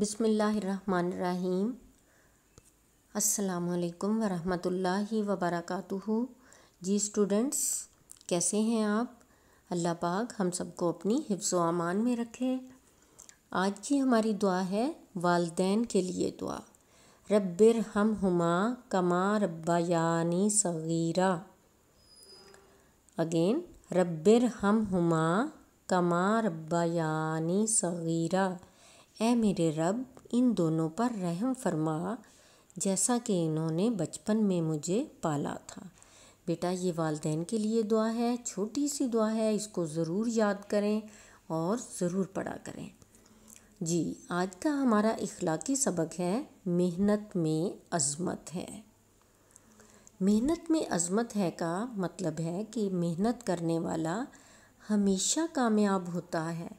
बिसमीम् अल्लाम वरहमतुल्लाहि वबरकातुहु जी स्टूडेंट्स कैसे हैं आप अल्लाह पाक हम सबको अपनी हिफ्ज़ अमान में रखे आज की हमारी दुआ है वालदेन के लिए दुआ रब्बिर हम हुमा कमा रब्बायानी सगीरा अगेन रब्बिर हम हुमा कमा यानी सगीरा ए मेरे रब इन दोनों पर रहम फरमा जैसा कि इन्होंने बचपन में मुझे पाला था बेटा ये वालदेन के लिए दुआ है छोटी सी दुआ है इसको ज़रूर याद करें और ज़रूर पढ़ा करें जी आज का हमारा इखलाकी सबक है मेहनत में अज़मत है मेहनत में अज़मत है का मतलब है कि मेहनत करने वाला हमेशा कामयाब होता है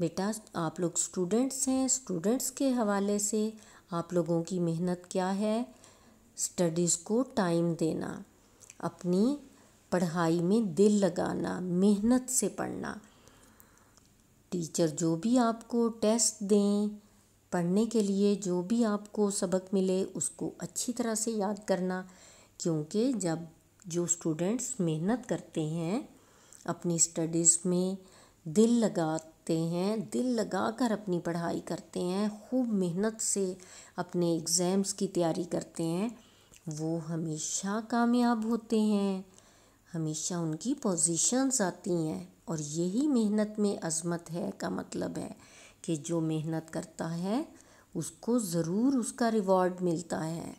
बेटा आप लोग स्टूडेंट्स हैं स्टूडेंट्स के हवाले से आप लोगों की मेहनत क्या है स्टडीज़ को टाइम देना अपनी पढ़ाई में दिल लगाना मेहनत से पढ़ना टीचर जो भी आपको टेस्ट दें पढ़ने के लिए जो भी आपको सबक मिले उसको अच्छी तरह से याद करना क्योंकि जब जो स्टूडेंट्स मेहनत करते हैं अपनी स्टडीज़ में दिल लगा रखते हैं दिल लगा कर अपनी पढ़ाई करते हैं खूब मेहनत से अपने एग्ज़ाम्स की तैयारी करते हैं वो हमेशा कामयाब होते हैं हमेशा उनकी पोजीशंस आती हैं और यही मेहनत में अजमत है का मतलब है कि जो मेहनत करता है उसको ज़रूर उसका रिवॉर्ड मिलता है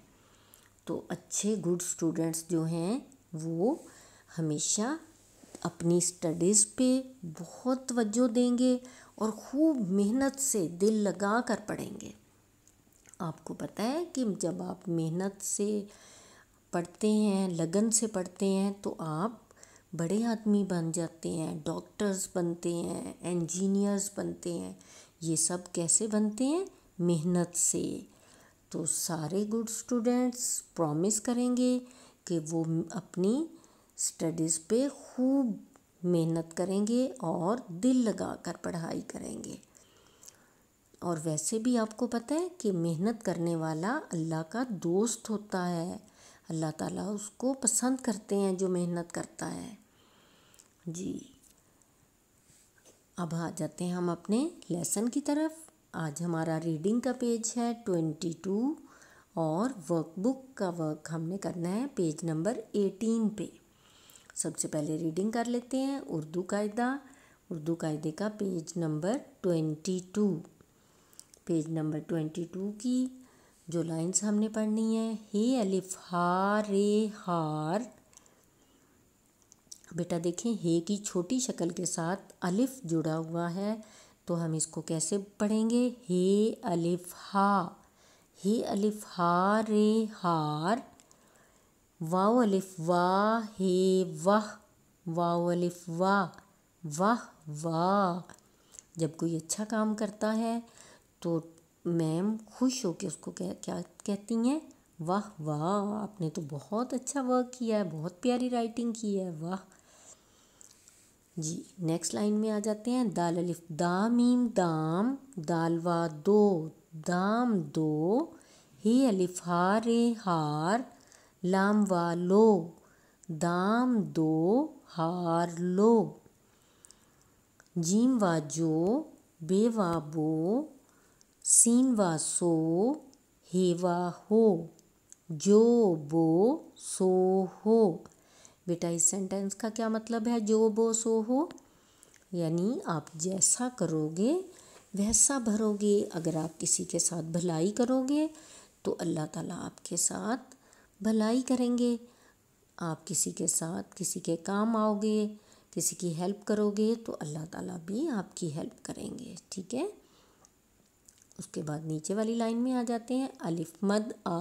तो अच्छे गुड स्टूडेंट्स जो हैं वो हमेशा अपनी स्टडीज़ पे बहुत तवज्जो देंगे और खूब मेहनत से दिल लगा कर पढ़ेंगे आपको पता है कि जब आप मेहनत से पढ़ते हैं लगन से पढ़ते हैं तो आप बड़े आदमी बन जाते हैं डॉक्टर्स बनते हैं इंजीनियर्स बनते हैं ये सब कैसे बनते हैं मेहनत से तो सारे गुड स्टूडेंट्स प्रॉमिस करेंगे कि वो अपनी स्टडीज़ पे खूब मेहनत करेंगे और दिल लगा कर पढ़ाई करेंगे और वैसे भी आपको पता है कि मेहनत करने वाला अल्लाह का दोस्त होता है अल्लाह ताला उसको पसंद करते हैं जो मेहनत करता है जी अब आ जाते हैं हम अपने लेसन की तरफ आज हमारा रीडिंग का पेज है ट्वेंटी टू और वर्कबुक का वर्क हमने करना है पेज नंबर एटीन पे सबसे पहले रीडिंग कर लेते हैं उर्दू कायदा उर्दू कायदे का page number twenty two page number twenty two की जो लाइंस हमने पढ़नी है हे अलिफ हार रे हार बेटा देखें हे की छोटी शक्ल के साथ अलिफ जुड़ा हुआ है तो हम इसको कैसे पढ़ेंगे हे अलिफ हा हे अलिफ हार रे हार वाओ अलिफ वा हे वाह वाओ अलिफ वाह वाह वाह जब कोई अच्छा काम करता है तो मैम खुश हो के उसको कह क्या कहती हैं वाह वाह आपने तो बहुत अच्छा वर्क किया है बहुत प्यारी राइटिंग की है वाह जी नेक्स्ट लाइन में आ जाते हैं दाल अलिफ दामीम दाम दाल वा दो दाम दो हे अलिफ हार रे हार लाम वालो दाम दो हार लो जीम वा जो बेवा बो सीन वा सो हेवा हो जो बो सो हो बेटा इस सेंटेंस का क्या मतलब है जो बो सो हो यानी आप जैसा करोगे वैसा भरोगे अगर आप किसी के साथ भलाई करोगे तो अल्लाह ताला आपके साथ भलाई करेंगे आप किसी के साथ किसी के काम आओगे किसी की हेल्प करोगे तो अल्लाह ताला भी आपकी हेल्प करेंगे ठीक है उसके बाद नीचे वाली लाइन में आ जाते हैं अलिफ मद आ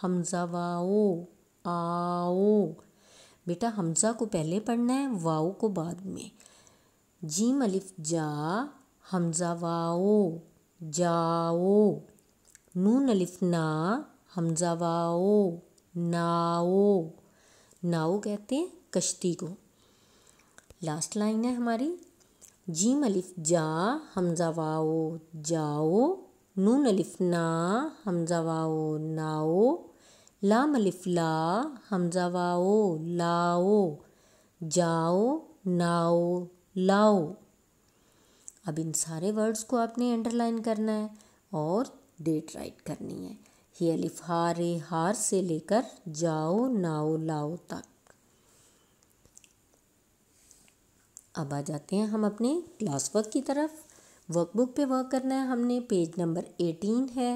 हमज़ा वाओ आओ बेटा हमज़ा को पहले पढ़ना है वाओ को बाद में जीम अलिफ जा हमज़ा वाओ जाओ नून अलिफ ना हमज़ा वाओ नाओ नाओ कहते हैं कश्ती को लास्ट लाइन है हमारी जी मलिफ जा हमजा वाओ जाओ नून अलिफ ना हमजा वाओ नाओ ला मलिफ ला हमजा वाओ लाओ जाओ नाओ लाओ अब इन सारे वर्ड्स को आपने अंडरलाइन करना है और डेट राइट करनी है ये अलिफ हा हार से लेकर जाओ नाओ लाओ तक अब आ जाते हैं हम अपने क्लास वर्क की तरफ वर्कबुक पे वर्क करना है हमने पेज नंबर एटीन है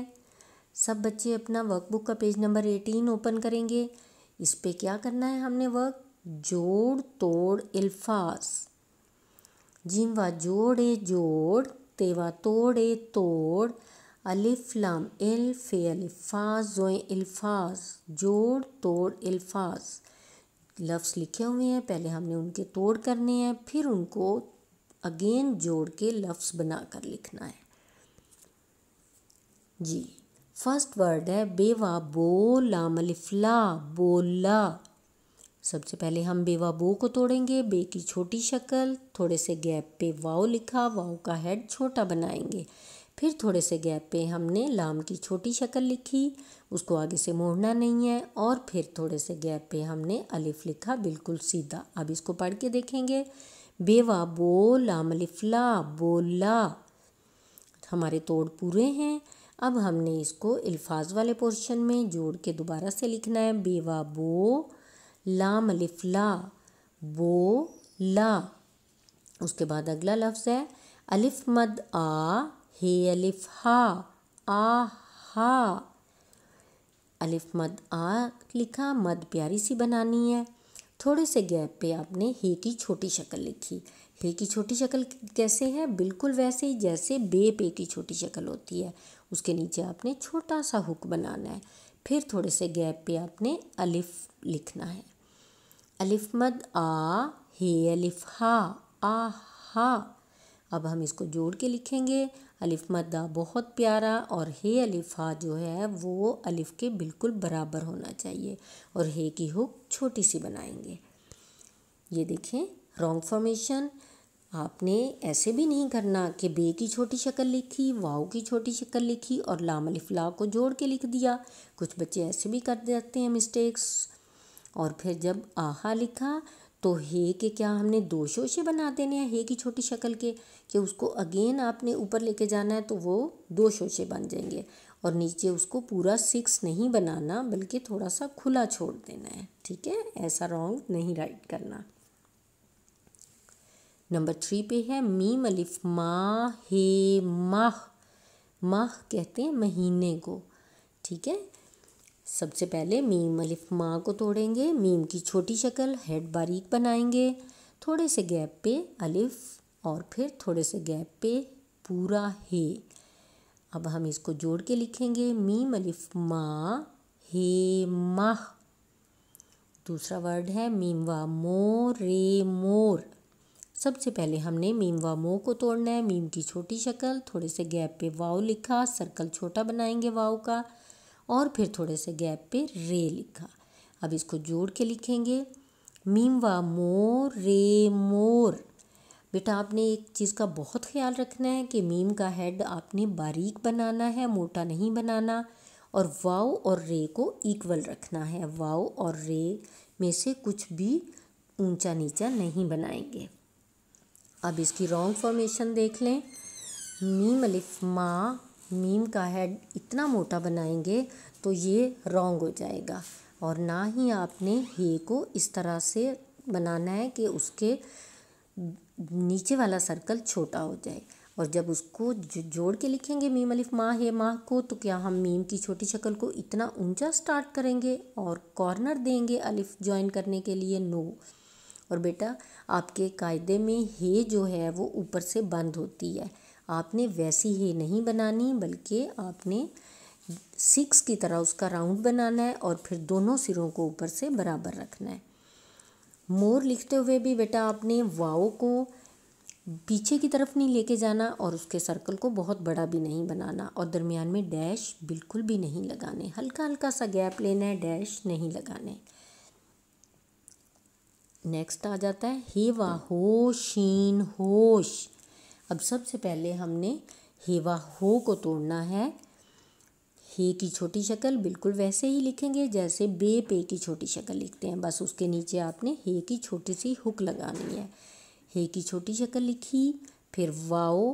सब बच्चे अपना वर्कबुक का पेज नंबर एटीन ओपन करेंगे इस पे क्या करना है हमने वर्क जोड़ तोड़ अल्फाज जिनवा जोड़े जोड़ तेवा तोड़े तोड़ अलिफ़लाम इल्फ़ जो अल्फाज जोड़ तोड़ अल्फाज लफ्ज़ लिखे हुए हैं पहले हमने उनके तोड़ करने हैं फिर उनको अगेन जोड़ के लफ्स बना कर लिखना है जी फर्स्ट वर्ड है बेवा बो लाम मलिफला बोला सबसे पहले हम बेवा बो को तोड़ेंगे बे की छोटी शक्ल थोड़े से गैप पे वाओ लिखा वाओ का हेड छोटा बनाएंगे फिर थोड़े से गैप पे हमने लाम की छोटी शक्ल लिखी उसको आगे से मोड़ना नहीं है और फिर थोड़े से गैप पे हमने अलिफ लिखा बिल्कुल सीधा अब इसको पढ़ के देखेंगे बेवा बोला मलिफला बोला हमारे तोड़ पूरे हैं अब हमने इसको अल्फाज वाले पोर्शन में जोड़ के दोबारा से लिखना है बेवा बो लाम अलिफला बो ला उसके बाद अगला लफ्ज़ है अलिफ मद आ हे अलिफ हा आ हा अलिफ मद आ लिखा मद प्यारी सी बनानी है थोड़े से गैप पे आपने हे की छोटी शक्ल लिखी हे की छोटी शक्ल कैसे है बिल्कुल वैसे ही जैसे बे पे की छोटी शक्ल होती है उसके नीचे आपने छोटा सा हुक बनाना है फिर थोड़े से गैप पे आपने अलिफ लिखना है अलिफ मद आ हे अलिफ हा आ हा अब हम इसको जोड़ के लिखेंगे अलिफ मदा बहुत प्यारा और हे अलिफा जो है वो अलिफ के बिल्कुल बराबर होना चाहिए और हे की हुक छोटी सी बनाएंगे ये देखें रॉन्ग फॉर्मेशन आपने ऐसे भी नहीं करना कि बे की छोटी शक्ल लिखी वाओ की छोटी शक्ल लिखी और लाम अलिफला को जोड़ के लिख दिया कुछ बच्चे ऐसे भी कर देते हैं मिस्टेक्स और फिर जब आहा लिखा तो हे के क्या हमने दो शोशे बना देने हैं हे की छोटी शक्ल के कि उसको अगेन आपने ऊपर लेके जाना है तो वो दो शोशे बन जाएंगे और नीचे उसको पूरा सिक्स नहीं बनाना बल्कि थोड़ा सा खुला छोड़ देना है ठीक है ऐसा रॉन्ग नहीं राइट करना नंबर थ्री पे है मी मलिफ माह हे माह माह कहते हैं महीने को ठीक है सबसे पहले मीम अलिफ माँ को तोड़ेंगे मीम की छोटी शक्ल हेड बारीक बनाएंगे थोड़े से गैप पे अलिफ और फिर थोड़े से गैप पे पूरा हे अब हम इसको जोड़ के लिखेंगे मीम अलिफ माँ हे माह दूसरा वर्ड है मीम वा मोर रे मोर सबसे पहले हमने मीम वा मो को तोड़ना है मीम की छोटी शक्ल थोड़े से गैप पे वाव लिखा सर्कल छोटा बनाएंगे वाव का और फिर थोड़े से गैप पे रे लिखा अब इसको जोड़ के लिखेंगे मीम व मोर रे मोर बेटा आपने एक चीज़ का बहुत ख्याल रखना है कि मीम का हेड आपने बारीक बनाना है मोटा नहीं बनाना और वाओ और रे को इक्वल रखना है वाओ और रे में से कुछ भी ऊंचा नीचा नहीं बनाएंगे अब इसकी रॉन्ग फॉर्मेशन देख लें मीम अलिफ माँ मीम का हेड इतना मोटा बनाएंगे तो ये रॉन्ग हो जाएगा और ना ही आपने हे को इस तरह से बनाना है कि उसके नीचे वाला सर्कल छोटा हो जाए और जब उसको जोड़ के लिखेंगे मीम अलिफ माह हे माह को तो क्या हम मीम की छोटी शक्ल को इतना ऊंचा स्टार्ट करेंगे और कॉर्नर देंगे अलिफ ज्वाइन करने के लिए नो और बेटा आपके कायदे में हे जो है वो ऊपर से बंद होती है आपने वैसी ही नहीं बनानी बल्कि आपने सिक्स की तरह उसका राउंड बनाना है और फिर दोनों सिरों को ऊपर से बराबर रखना है मोर लिखते हुए भी बेटा आपने वाओ को पीछे की तरफ नहीं लेके जाना और उसके सर्कल को बहुत बड़ा भी नहीं बनाना और दरमियान में डैश बिल्कुल भी नहीं लगाने हल्का हल्का सा गैप लेना है डैश नहीं लगाने नेक्स्ट आ जाता है हे वाह होशीन होश अब सबसे पहले हमने हेवा हो को तोड़ना है हे की छोटी शक्ल बिल्कुल वैसे ही लिखेंगे जैसे बे पे की छोटी शक्ल लिखते हैं बस उसके नीचे आपने हे की छोटी सी हुक लगानी है हे की छोटी शक्ल लिखी फिर वाओ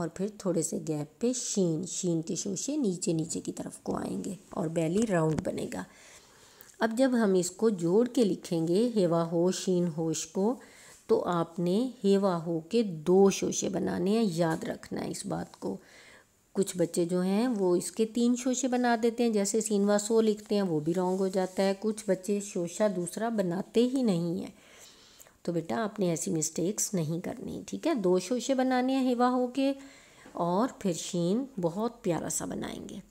और फिर थोड़े से गैप पे शीन शीन के शोशे नीचे नीचे की तरफ को आएंगे और बैली राउंड बनेगा अब जब हम इसको जोड़ के लिखेंगे हेवा हो शीन होश को तो आपने हेवा हो के दो शोशे बनाने हैं याद रखना है इस बात को कुछ बच्चे जो हैं वो इसके तीन शोशे बना देते हैं जैसे सीनवा सो लिखते हैं वो भी रॉन्ग हो जाता है कुछ बच्चे शोशा दूसरा बनाते ही नहीं हैं तो बेटा आपने ऐसी मिस्टेक्स नहीं करनी ठीक है दो शोशे बनाने हैं हेवा हो के और फिर शीन बहुत प्यारा सा बनाएंगे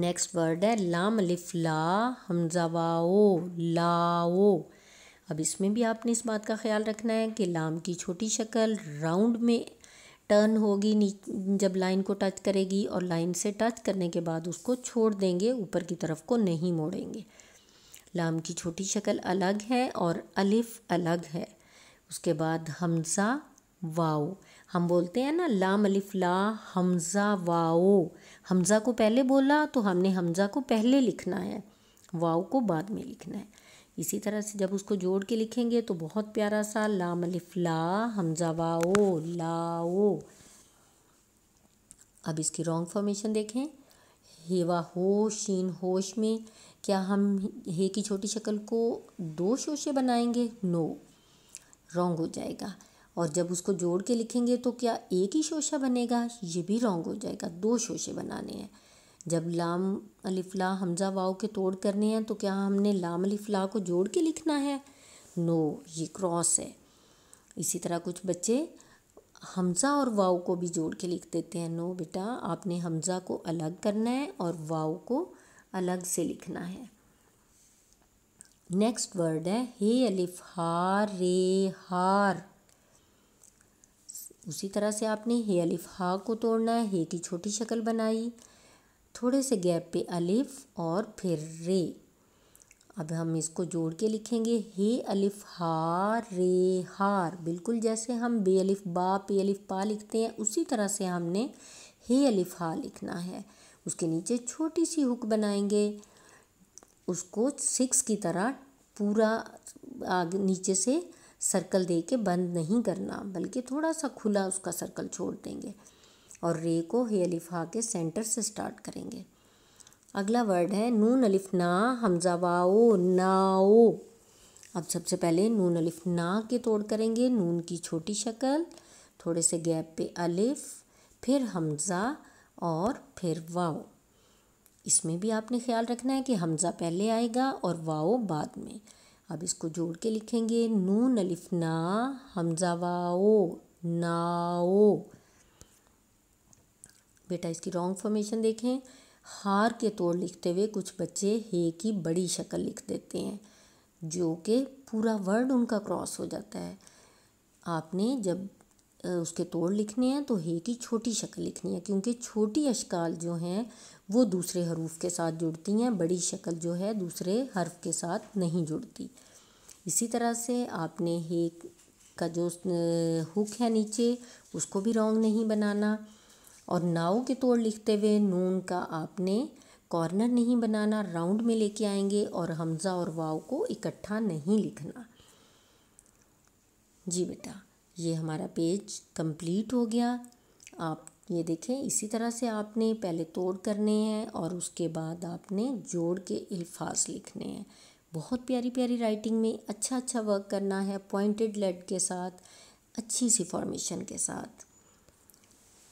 नेक्स्ट वर्ड है लाम लिफ ला हमजावाओ लाओ अब इसमें भी आपने इस बात का ख्याल रखना है कि लाम की छोटी शक्ल राउंड में टर्न होगी जब लाइन को टच करेगी और लाइन से टच करने के बाद उसको छोड़ देंगे ऊपर की तरफ को नहीं मोड़ेंगे लाम की छोटी शक्ल अलग है और अलिफ अलग है उसके बाद हमज़ा वाओ हम बोलते हैं ना लाम अलिफ ला हमज़ा वाओ हमज़ा को पहले बोला तो हमने हमज़ा को पहले लिखना है वाओ को बाद में लिखना है इसी तरह से जब उसको जोड़ के लिखेंगे तो बहुत प्यारा सा लाम लिफ ला हमजा वाओ लाओ अब इसकी रॉन्ग फॉर्मेशन देखें हेवा हो शीन होश में क्या हम हे की छोटी शक्ल को दो शोशे बनाएंगे नो रॉन्ग हो जाएगा और जब उसको जोड़ के लिखेंगे तो क्या एक ही शोशा बनेगा ये भी रॉन्ग हो जाएगा दो शोशे बनाने हैं जब लाम अलिफला हमजा वाव के तोड़ करने हैं तो क्या हमने लाम अलिफला को जोड़ के लिखना है नो ये क्रॉस है इसी तरह कुछ बच्चे हमज़ा और वाव को भी जोड़ के लिख देते हैं नो बेटा आपने हमज़ा को अलग करना है और वाव को अलग से लिखना है नेक्स्ट वर्ड है हे अलिफ हार रे हार उसी तरह से आपने हे अलिफ हा को तोड़ना है हे की छोटी शक्ल बनाई थोड़े से गैप पे अलिफ और फिर रे अब हम इसको जोड़ के लिखेंगे हे अलिफ हार रे हार बिल्कुल जैसे हम बे अलिफ बा पे अलिफ पा लिखते हैं उसी तरह से हमने हे अलिफ हा लिखना है उसके नीचे छोटी सी हुक बनाएंगे उसको सिक्स की तरह पूरा आगे नीचे से सर्कल दे के बंद नहीं करना बल्कि थोड़ा सा खुला उसका सर्कल छोड़ देंगे और रे को हे अलिफ हा के सेंटर से स्टार्ट करेंगे अगला वर्ड है नून अलिफ ना हमजा वाओ नाओ अब सबसे पहले नून अलिफ ना के तोड़ करेंगे नून की छोटी शक्ल थोड़े से गैप पे अलिफ फिर हमज़ा और फिर वाओ इसमें भी आपने ख्याल रखना है कि हमज़ा पहले आएगा और वाओ बाद में अब इसको जोड़ के लिखेंगे नून अलिफ ना हमज़ा वाओ नाओ बेटा इसकी रॉन्ग फॉर्मेशन देखें हार के तोड़ लिखते हुए कुछ बच्चे हे की बड़ी शक्ल लिख देते हैं जो कि पूरा वर्ड उनका क्रॉस हो जाता है आपने जब उसके तोड़ लिखने हैं तो हे की छोटी शक्ल लिखनी है क्योंकि छोटी अशकाल जो हैं वो दूसरे हरूफ के साथ जुड़ती हैं बड़ी शक्ल जो है दूसरे हर्फ के साथ नहीं जुड़ती इसी तरह से आपने हे का जो हुक है नीचे उसको भी रॉन्ग नहीं बनाना और नाव के तोड़ लिखते हुए नून का आपने कॉर्नर नहीं बनाना राउंड में लेके आएंगे और हमज़ा और वाव को इकट्ठा नहीं लिखना जी बेटा ये हमारा पेज कंप्लीट हो गया आप ये देखें इसी तरह से आपने पहले तोड़ करने हैं और उसके बाद आपने जोड़ के अल्फाज लिखने हैं बहुत प्यारी प्यारी राइटिंग में अच्छा अच्छा वर्क करना है पॉइंटेड लेट के साथ अच्छी सी फॉर्मेशन के साथ